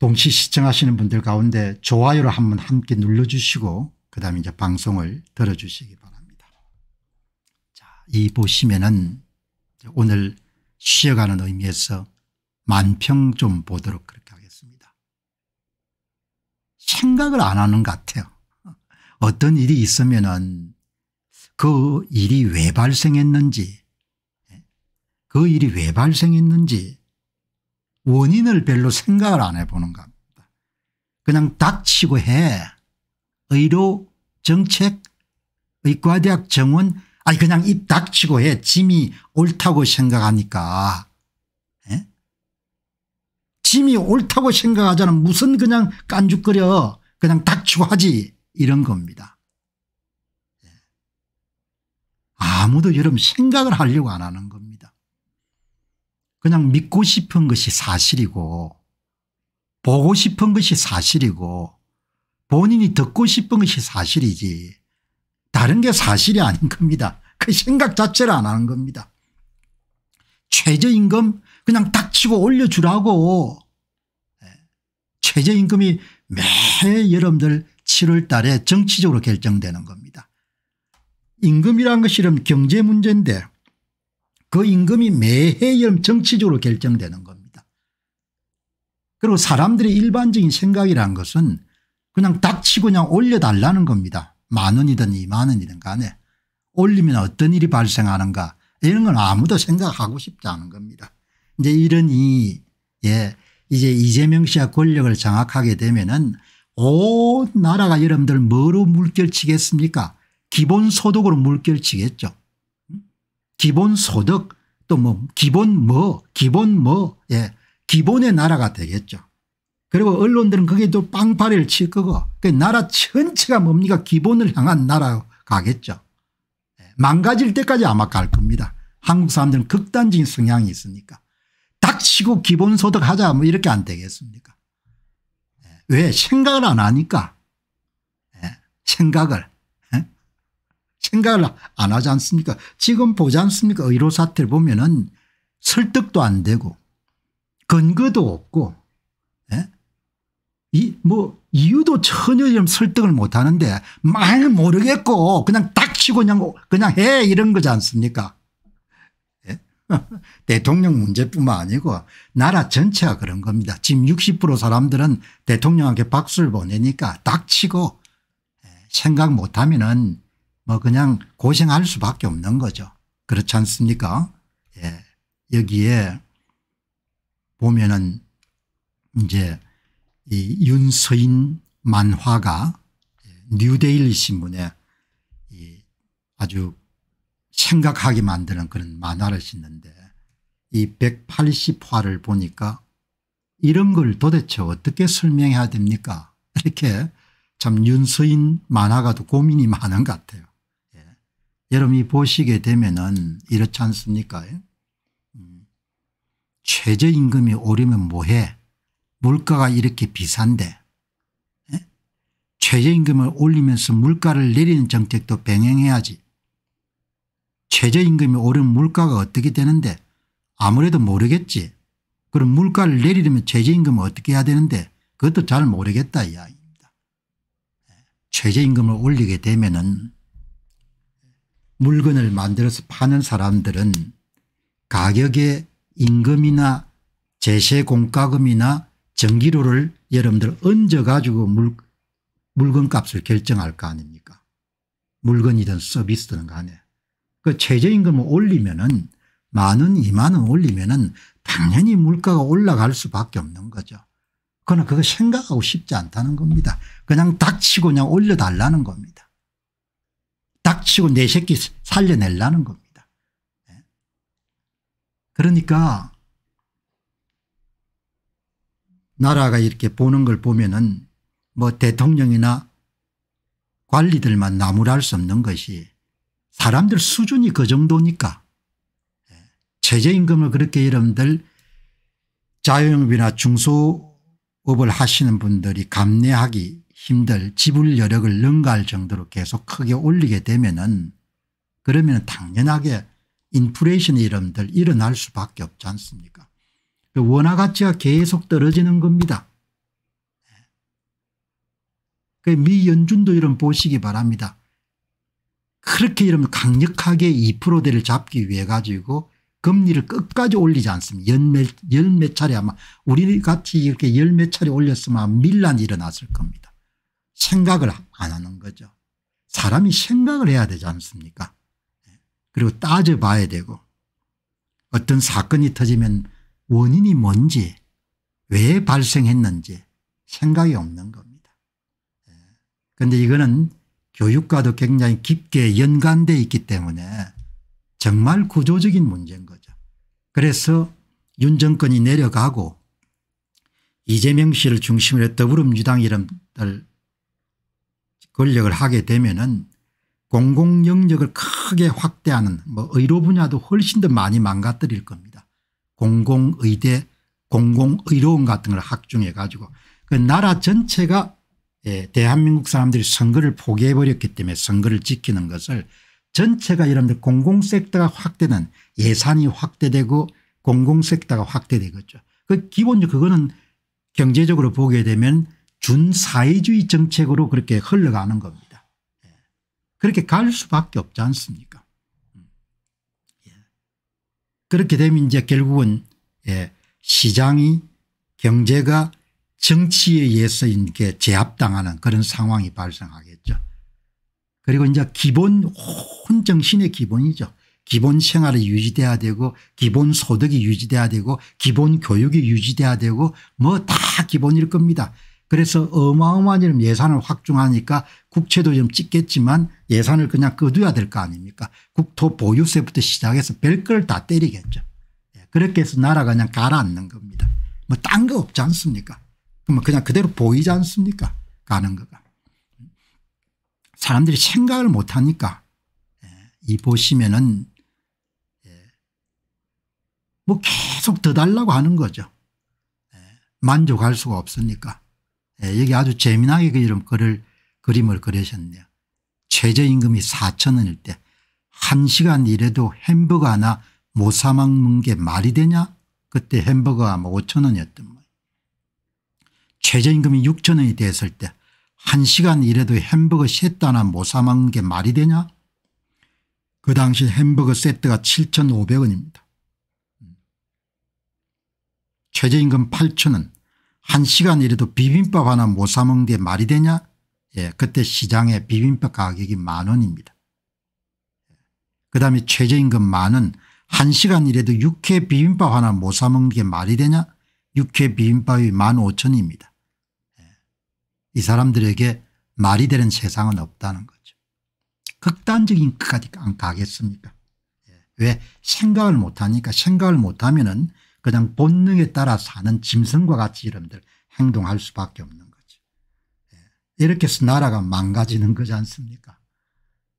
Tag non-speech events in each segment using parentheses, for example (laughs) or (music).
동시 시청하시는 분들 가운데 좋아요를 한번 함께 눌러주시고 그 다음에 이제 방송을 들어주시기 바랍니다. 자, 이 보시면은 오늘 쉬어가는 의미에서 만평 좀 보도록 그렇게 하겠습니다. 생각을 안 하는 것 같아요. 어떤 일이 있으면은 그 일이 왜 발생했는지 예? 그 일이 왜 발생했는지 원인을 별로 생각을 안 해보는 겁니다. 그냥 닥치고 해. 의료 정책 의과대학 정원 아니 그냥 입 닥치고 해. 짐이 옳다고 생각하니까. 에? 예? 짐이 옳다고 생각하자는 무슨 그냥 깐죽거려 그냥 닥치고 하지 이런 겁니다. 예. 아무도 여러분 생각을 하려고 안 하는 겁니다. 그냥 믿고 싶은 것이 사실이고 보고 싶은 것이 사실이고 본인이 듣고 싶은 것이 사실이지 다른 게 사실이 아닌 겁니다. 그 생각 자체를 안 하는 겁니다. 최저임금 그냥 닥치고 올려주라고 예. 최저임금이 매해 여러분들 7월 달에 정치적으로 결정되는 겁니다. 임금이란 것이 경제 문제인데 그 임금이 매해 정치적으로 결정되는 겁니다. 그리고 사람들의 일반적인 생각이란 것은 그냥 닥치고 그냥 올려달라는 겁니다. 만 원이든 이만 원이든 간에 올리면 어떤 일이 발생하는가 이런 건 아무도 생각하고 싶지 않은 겁니다. 이제 이러니 예 이제 이재명 씨가 권력을 장악하게 되면은 온 나라가 여러분들 뭐로 물결치겠습니까 기본소득으로 물결치겠죠. 기본 소득 또 뭐 기본 뭐 기본 뭐 예. 기본의 나라가 되겠죠. 그리고 언론들은 거기에 또 빵파리를 칠 거고 그 나라 전체가 뭡니까 기본을 향한 나라 가겠죠. 예, 망가질 때까지 아마 갈 겁니다. 한국 사람들은 극단적인 성향이 있으니까. 닥치고 기본소득 하자 뭐 이렇게 안 되겠습니까 예, 왜 생각을 안 하니까 예, 생각을 생각을 안 하지 않습니까 지금 보지 않습니까 의료 사태를 보면 은 설득도 안 되고 근거도 없고 예? 이뭐 이유도 전혀 좀 설득을 못 하는데 말 모르겠고 그냥 닥치고 그냥 그냥 해 이런 거지 않습니까 예? (laughs) 대통령 문제뿐만 아니고 나라 전체가 그런 겁니다. 지금 60% 사람들은 대통령한테 박수를 보내니까 닥치고 예, 생각 못하면 은뭐 그냥 고생할 수밖에 없는 거죠. 그렇지 않습니까? 예. 여기에 보면은 이제 이 윤서인 만화가 뉴데일리 신문에 아주 생각하게 만드는 그런 만화를 썼는데 이 180화를 보니까 이런 걸 도대체 어떻게 설명해야 됩니까 이렇게 참 윤서인 만화가도 고민이 많은 것 같아요. 여러분이 보시게 되면은 이렇지 않습니까? 예? 음. 최저임금이 오르면 뭐해? 물가가 이렇게 비싼데 예? 최저임금을 올리면서 물가를 내리는 정책도 병행해야지. 최저임금이 오른 물가가 어떻게 되는데 아무래도 모르겠지. 그럼 물가를 내리려면 최저임금을 어떻게 해야 되는데 그것도 잘 모르겠다 이야기입니다. 예. 최저임금을 올리게 되면은 물건을 만들어서 파는 사람들은 가격에 임금이나 제세 공과금이나 전기료를 여러분들 얹어 가지고 물, 물건값을 결정할 거 아닙니까 물건이든 서비스든 간에 그 최저임금을 올리면 은 만원 2만원 올리면 은 당연히 물가가 올라갈 수밖에 없는 거죠. 그러나 그거 생각하고 쉽지 않다는 겁니다. 그냥 닥치고 그냥 올려달라는 겁니다. 닥치고 내 새끼 살려내려는 겁니다. 예? 그러니까 나라가 이렇게 보는 걸 보면은 뭐 대통령이나 관리들만 나무랄 수 없는 것이 사람들 수준이 그 정도니까 예? 최저임금을 그렇게 여러분들 자영업이나 중소업을 하시는 분들이 감내하기 힘들 지불 여력을 능가할 정도로 계속 크게 올리게 되면은 그러면 당연하게 인플레이션 의 이름들 일어날 수밖에 없지 않습니까 그 원화 가치가 계속 떨어지는 겁니다. 그 미 연준도 이런 보시기 바랍니다. 그렇게 이러면 강력하게 2%대를 잡기 위해 가지고 금리를 끝까지 올리지 않습니다. 열몇, 열몇 차례 아마 우리 같이 이렇게 열 몇 차례 올렸으면 밀란이 일어났을 겁니다. 생각을 안 하는 거죠. 사람이 생각을 해야 되지 않습니까 예. 그리고 따져봐야 되고 어떤 사건이 터지면 원인이 뭔지 왜 발생했는지 생각이 없는 겁니다. 예. 그런데 이거는 교육과도 굉장히 깊게 연관되 어 있기 때문에 정말 구조적인 문제인 거죠. 그래서 윤 정권이 내려가고 이재명 씨를 중심으로 더불어민주당 이름들 권력을 하게 되면은 공공 영역을 크게 확대하는 뭐 의료 분야도 훨씬 더 많이 망가뜨릴 겁니다. 공공의대 공공의료원 같은 걸 확충해 가지고 그 나라 전체가 예, 대한민국 사람들이 선거를 포기해 버렸기 때문에 선거를 지키는 것을 전체가 여러분들 공공섹터가 확대는 예산이 확대되고 공공섹터가 확대되겠죠. 그 기본적으로 그거는 경제적으로 보게 되면 준사회주의 정책으로 그렇게 흘러가는 겁니다. 예. 그렇게 갈 수밖에 없지 않습니까 음. 예. 그렇게 되면 이제 결국은 예, 시장이 경제가 정치에 의해서 이렇게 제압당하는 그런 상황이 발생하겠죠. 그리고 이제 기본 혼 정신의 기본이죠. 기본 생활이 유지돼야 되고 기본 소득이 유지돼야 되고 기본 교육이 유지돼야 되고 뭐 다 기본일 겁니다. 그래서 어마어마한 이런 예산을 확충하니까 국채도 좀 찍겠지만 예산을 그냥 거둬야 될 거 아닙니까 국토 보유세부터 시작해서 별걸 다 때리겠죠. 예, 그렇게 해서 나라가 그냥 가라앉는 겁니다. 뭐 딴 거 없지 않습니까 그러면 그냥 그대로 보이지 않습니까 가는 거가. 사람들이 생각을 못하니까 예, 이 보시면은 예, 뭐 계속 더 달라고 하는 거죠. 만족할 수가 없으니까. 예, 여기 아주 재미나게 그 이름 글 그림을 그리셨네요. 최저임금이 4천 원일 때 1시간 일해도 햄버거 하나 못사 먹는 게 말이 되냐 그때 햄버거 아마 5천 원이었던 거예요. 최저임금이 6천 원이 됐을 때 1시간 일해도 햄버거 세트 하나 못사 먹는 게 말이 되냐 그 당시 햄버거 세트가 7,500원입니다. 최저임금 8 0원 한 시간이라도 비빔밥 하나 못 사 먹는 게 말이 되냐 예, 그때 시장에 비빔밥 가격이 만 원입니다. 그다음에 최저임금 만원 한 시간이라도 육회 비빔밥 하나 못사 먹는 게 말이 되냐 육회 비빔밥이 만 오천입니다. 예. 이 사람들에게 말이 되는 세상은 없다는 거죠. 극단적인 끝까지 안 가겠습니까 예. 왜 생각을 못하니까 생각을 못하면 은 그냥 본능에 따라 사는 짐승과 같이 여러분들 행동할 수밖에 없는 거죠. 예. 이렇게 해서 나라가 망가지는 거지 않습니까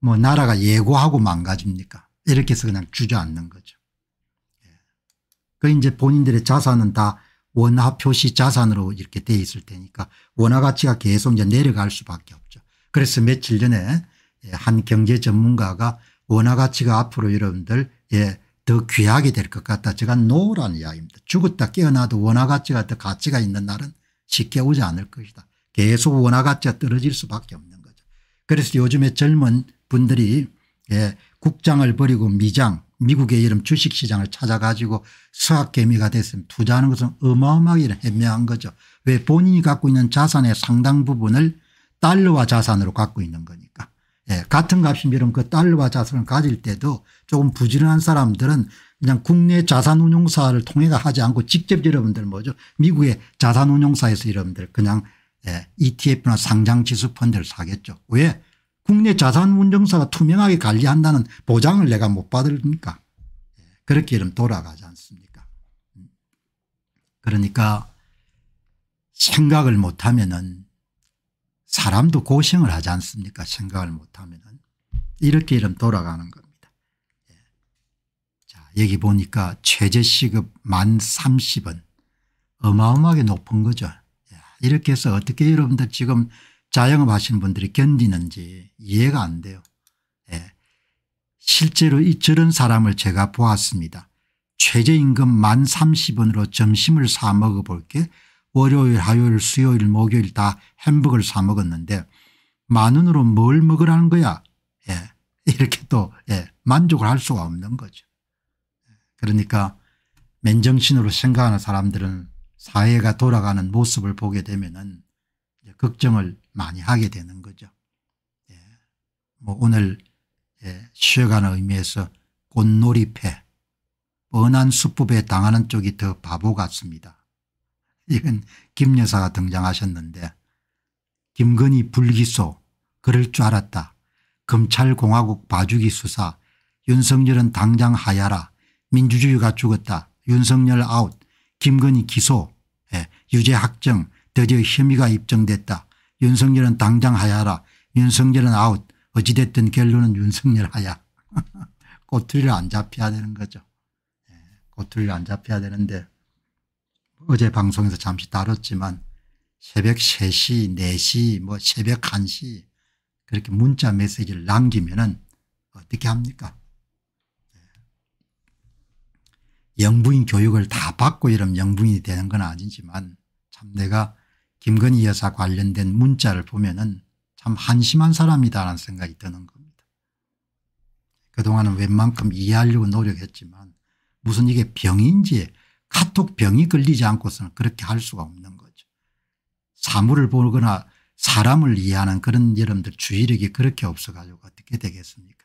뭐 나라가 예고하고 망가집니까 이렇게 해서 그냥 주저앉는 거죠. 예. 그 이제 본인들의 자산은 다 원화 표시 자산으로 이렇게 돼 있을 테니까 원화 가치가 계속 이제 내려갈 수밖에 없죠. 그래서 며칠 전에 예, 한 경제 전문가가 원화 가치가 앞으로 여러분들 예, 더 귀하게 될 것 같다. 제가 노란 이야기입니다. 죽었다 깨어나도 원화 가치가 더 가치가 있는 날은 쉽게 오지 않을 것이다. 계속 원화 가치가 떨어질 수밖에 없는 거죠. 그래서 요즘에 젊은 분들이 예, 국장을 버리고 미장 미국의 이름 주식시장을 찾아가지고 수학개미가 됐으면 투자하는 것은 어마어마하게 헤명한 거죠. 왜 본인이 갖고 있는 자산의 상당 부분을 달러와 자산으로 갖고 있는 거니까. 예, 같은 값이면 그 달러와 자산을 가질 때도 조금 부지런한 사람들은 그냥 국내 자산운용사를 통해서 하지 않고 직접 여러분들 뭐죠 미국의 자산운용사에서 여러분들 그냥 예, ETF나 상장지수 펀드를 사겠죠. 왜 국내 자산운용사가 투명하게 관리한다는 보장을 내가 못 받으니까 예, 그렇게 이름 돌아가지 않습니까 음. 그러니까 생각을 못하면 은 사람도 고생을 하지 않습니까 생각을 못하면 은 이렇게 이름 돌아가는 겁니다. 예. 자 여기 보니까 최저시급 만 30은 어마어마하게 높은 거죠. 예. 이렇게 해서 어떻게 여러분들 지금 자영업 하시는 분들이 견디는지 이해가 안 돼요. 예. 실제로 이 저런 사람을 제가 보았습니다. 최저임금 만 30원으로 점심을 사 먹어볼 게 월요일 화요일 수요일 목요일 다 햄버거를 사 먹었는데 만 원으로 뭘 먹으라는 거야 예. (laughs) 이렇게 또 예. 만족을 할 수가 없는 거죠. 그러니까 맨정신으로 생각하는 사람들은 사회가 돌아가는 모습을 보게 되면은 걱정을 많이 하게 되는 거죠. 예. 뭐 오늘 예. 쉬어가는 의미에서 꽃놀이패 뻔한 수법에 당하는 쪽이 더 바보 같습니다. 이건 김 여사가 등장하셨는데 김건희 불기소 그럴 줄 알았다. 검찰공화국 봐주기 수사 윤석열은 당장 하야라 민주주의가 죽었다. 윤석열 아웃 김건희 기소 예. 유죄 확정 드디어 혐의가 입증됐다. 윤석열은 당장 하야라 윤석열은 아웃 어찌됐든 결론은 윤석열 하야 (laughs) 꼬투리를 안 잡혀야 되는 거죠. 예, 꼬투리를 안 잡혀야 되는데 어제 방송에서 잠시 다뤘지만 새벽 3시, 4시, 뭐 새벽 1시 그렇게 문자 메시지를 남기면 어떻게 합니까? 예. 영부인 교육을 다 받고 이러면 영부인이 되는 건 아니지만 참 내가 김건희 여사 관련된 문자를 보면은 참 한심한 사람이다라는 생각이 드는 겁니다. 그동안은 웬만큼 이해하려고 노력했지만 무슨 이게 병인지 카톡병이 걸리지 않고서는 그렇게 할 수가 없는 거죠. 사물을 보거나 사람을 이해하는 그런 여러분들 주의력이 그렇게 없어 가지고 어떻게 되겠습니까